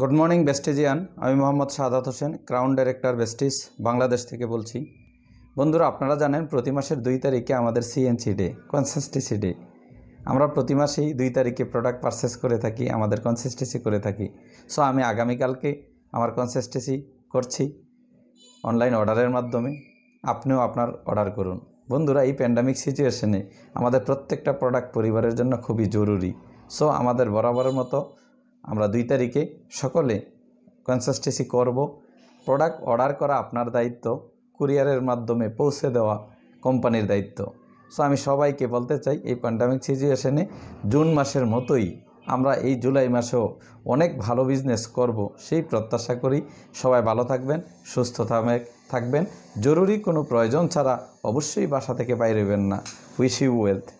good morning বেস্টিজিয়ান আমি মোহাম্মদ সাদাত হোসেন ক্রাউন ডাইরেক্টর বেস্টিস বাংলাদেশ থেকে বলছি বন্ধুরা আপনারা জানেন প্রতি মাসের দুই তারিখে আমাদের সিএনসি ডে কনসিস্টেন্সি ডে আমরা প্রতি মাসেই দুই তারিখে প্রোডাক্ট পারচেস করে থাকি আমাদের কনসিস্টেন্সি করে থাকি সো আমি আগামীকালকে আমার কনসিস্টেন্সি করছি অনলাইন অর্ডারের মাধ্যমে আপনিও আপনার অর্ডার করুন বন্ধুরা এই প্যান্ডামিক সিচুয়েশনে আমাদের প্রত্যেকটা প্রোডাক্ট পরিবারের জন্য খুবই জরুরি সো আমাদের বরাবরের মতো আমরা দুই তারিখে সকলে কনসাস্টেসি করব প্রোডাক্ট অর্ডার করা আপনার দায়িত্ব কুরিয়ারের মাধ্যমে পৌঁছে দেওয়া কোম্পানির দায়িত্ব সো আমি সবাইকে বলতে চাই এই প্যান্ডামিক সিচুয়েশনে জুন মাসের মতোই আমরা এই জুলাই মাসেও অনেক ভালো বিজনেস করব সেই প্রত্যাশা করি সবাই ভালো থাকবেন সুস্থ থাকবেন জরুরি কোনো প্রয়োজন ছাড়া অবশ্যই বাসা থেকে বাইরেবেন না উইশ ইউ ওয়েলথ